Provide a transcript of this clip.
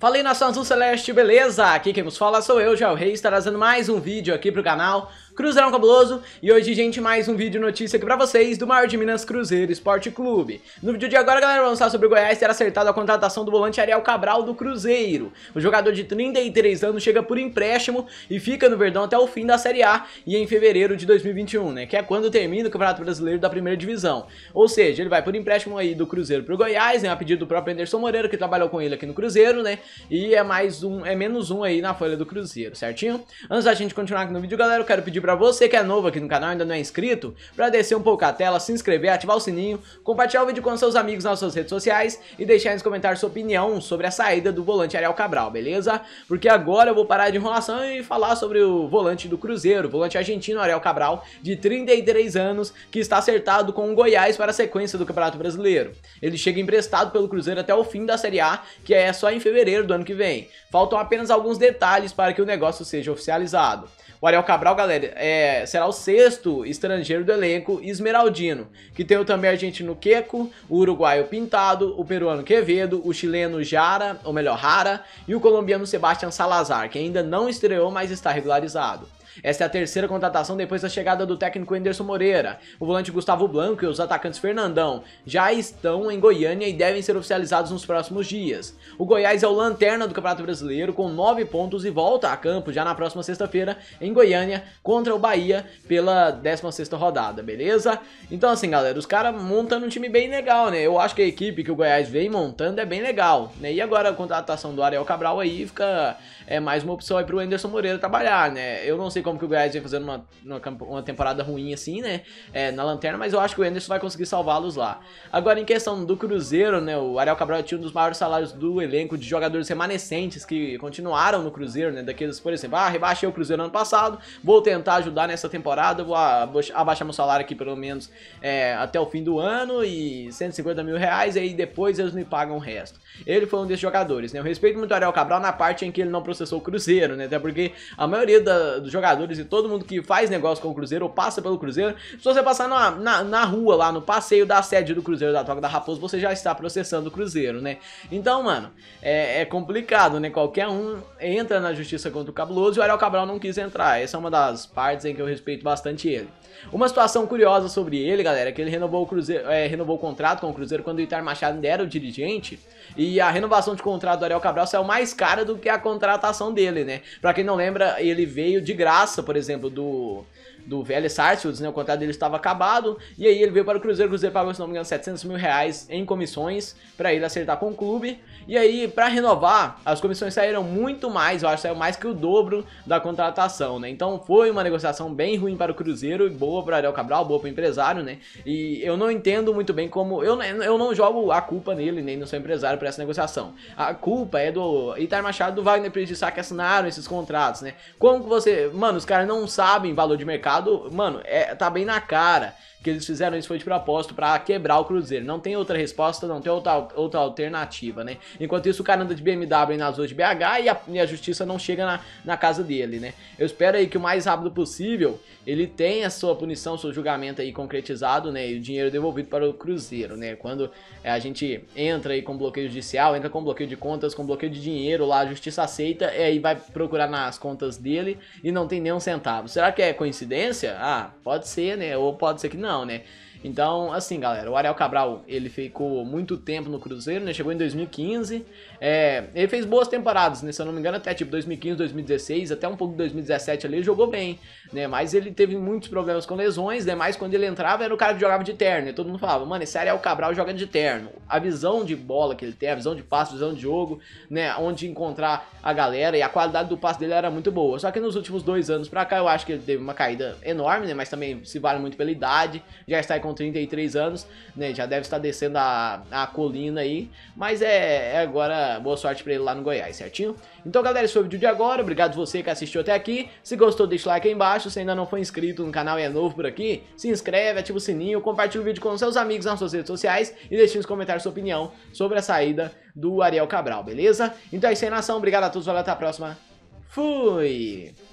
Falei nação azul celeste, beleza? Aqui quem nos fala sou eu, Rei, Reis, tá trazendo mais um vídeo aqui pro canal Cruzeirão Cabuloso e hoje, gente, mais um vídeo notícia aqui pra vocês do maior de Minas Cruzeiro Esporte Clube. No vídeo de agora, galera, vamos falar sobre o Goiás ter acertado a contratação do volante Ariel Cabral do Cruzeiro. O jogador de 33 anos chega por empréstimo e fica no Verdão até o fim da Série A e em fevereiro de 2021, né, que é quando termina o Campeonato Brasileiro da Primeira Divisão. Ou seja, ele vai por empréstimo aí do Cruzeiro pro Goiás, né, a pedido do próprio Anderson Moreira, que trabalhou com ele aqui no Cruzeiro, né, e é mais um, é menos um aí na folha do Cruzeiro, certinho? Antes da gente continuar aqui no vídeo, galera, eu quero pedir pra para você que é novo aqui no canal e ainda não é inscrito, para descer um pouco a tela, se inscrever, ativar o sininho, compartilhar o vídeo com seus amigos nas suas redes sociais e deixar nos comentários sua opinião sobre a saída do volante Ariel Cabral, beleza? Porque agora eu vou parar de enrolação e falar sobre o volante do Cruzeiro, volante argentino Ariel Cabral, de 33 anos, que está acertado com o Goiás para a sequência do Campeonato Brasileiro. Ele chega emprestado pelo Cruzeiro até o fim da Série A, que é só em fevereiro do ano que vem. Faltam apenas alguns detalhes para que o negócio seja oficializado. O Ariel Cabral, galera, é, será o sexto estrangeiro do elenco esmeraldino, que tem também o argentino Queco, o uruguaio Pintado, o peruano Quevedo, o chileno Jara, ou melhor, Rara, e o colombiano Sebastian Salazar, que ainda não estreou, mas está regularizado. Essa é a terceira contratação depois da chegada do técnico Anderson Moreira. O volante Gustavo Blanco e os atacantes Fernandão já estão em Goiânia e devem ser oficializados nos próximos dias. O Goiás é o lanterna do Campeonato Brasileiro com 9 pontos e volta a campo já na próxima sexta-feira em Goiânia contra o Bahia pela 16ª rodada, beleza? Então assim, galera, os caras montando um time bem legal, né? Eu acho que a equipe que o Goiás vem montando é bem legal, né? E agora a contratação do Ariel Cabral aí fica é mais uma opção aí pro Anderson Moreira trabalhar, né? Eu não sei sei como que o Goiás vem fazendo uma, uma, uma temporada ruim assim, né? É, na lanterna, mas eu acho que o Anderson vai conseguir salvá-los lá. Agora, em questão do Cruzeiro, né? O Ariel Cabral tinha um dos maiores salários do elenco de jogadores remanescentes que continuaram no Cruzeiro, né? Daqueles, por exemplo, ah, rebaixei o Cruzeiro ano passado, vou tentar ajudar nessa temporada, vou abaixar meu salário aqui pelo menos é, até o fim do ano e 150 mil reais, e aí depois eles me pagam o resto. Ele foi um desses jogadores, né? Eu respeito muito o Ariel Cabral na parte em que ele não processou o Cruzeiro, né? Até porque a maioria da, dos jogadores jogadores e todo mundo que faz negócio com o Cruzeiro ou passa pelo Cruzeiro, se você passar na, na, na rua lá, no passeio da sede do Cruzeiro da Toca da Raposa, você já está processando o Cruzeiro, né? Então, mano, é, é complicado, né? Qualquer um entra na justiça contra o Cabuloso e o Ariel Cabral não quis entrar. Essa é uma das partes em que eu respeito bastante ele. Uma situação curiosa sobre ele, galera, é que ele renovou o, Cruzeiro, é, renovou o contrato com o Cruzeiro quando o Itar Machado ainda era o dirigente. E a renovação de contrato do Ariel Cabral saiu mais cara do que a contratação dele, né? Pra quem não lembra, ele veio de graça graça, por exemplo, do do Vélez Sarsfields, né? O contrato dele estava acabado. E aí ele veio para o Cruzeiro. O Cruzeiro pagou, se não me engano, 700 mil reais em comissões para ele acertar com o clube. E aí, para renovar, as comissões saíram muito mais. Eu acho que saiu mais que o dobro da contratação, né? Então foi uma negociação bem ruim para o Cruzeiro e boa para o Ariel Cabral, boa para o empresário, né? E eu não entendo muito bem como. Eu, eu não jogo a culpa nele, nem no seu empresário, por essa negociação. A culpa é do Itar Machado do Wagner Pires de Sá que assinaram esses contratos, né? Como que você. Mano, os caras não sabem valor de mercado, mano, é, tá bem na cara que eles fizeram isso foi de propósito para quebrar o Cruzeiro. Não tem outra resposta, não tem outra, outra alternativa, né? Enquanto isso, o cara anda de BMW nas ruas de BH e a, e a justiça não chega na, na casa dele, né? Eu espero aí que o mais rápido possível ele tenha sua punição, seu julgamento aí concretizado, né? E o dinheiro devolvido para o Cruzeiro, né? Quando é, a gente entra aí com bloqueio judicial, entra com bloqueio de contas, com bloqueio de dinheiro lá, a justiça aceita e aí vai procurar nas contas dele e não tem nenhum centavo. Será que é coincidência? Ah, pode ser, né? Ou pode ser que não não, né? Então, assim, galera, o Ariel Cabral, ele ficou muito tempo no Cruzeiro, né? Chegou em 2015. É, ele fez boas temporadas, né? Se eu não me engano, até tipo 2015, 2016, até um pouco de 2017 ali, ele jogou bem, né? Mas ele teve muitos problemas com lesões, né? Mas quando ele entrava, era o cara que jogava de terno. E né? todo mundo falava, mano, esse Ariel Cabral joga de terno. A visão de bola que ele tem, a visão de passe, a visão de jogo, né? Onde encontrar a galera e a qualidade do passe dele era muito boa. Só que nos últimos dois anos pra cá, eu acho que ele teve uma caída enorme, né? Mas também se vale muito pela idade, já está com com 33 anos, né, já deve estar descendo a, a colina aí, mas é, é agora boa sorte para ele lá no Goiás, certinho? Então galera, esse foi o vídeo de agora, obrigado você que assistiu até aqui, se gostou deixa o like aí embaixo, se ainda não foi inscrito no canal e é novo por aqui, se inscreve, ativa o sininho, compartilha o vídeo com seus amigos nas suas redes sociais e deixe nos comentários sua opinião sobre a saída do Ariel Cabral, beleza? Então é isso aí nação, obrigado a todos, valeu, até a próxima, fui!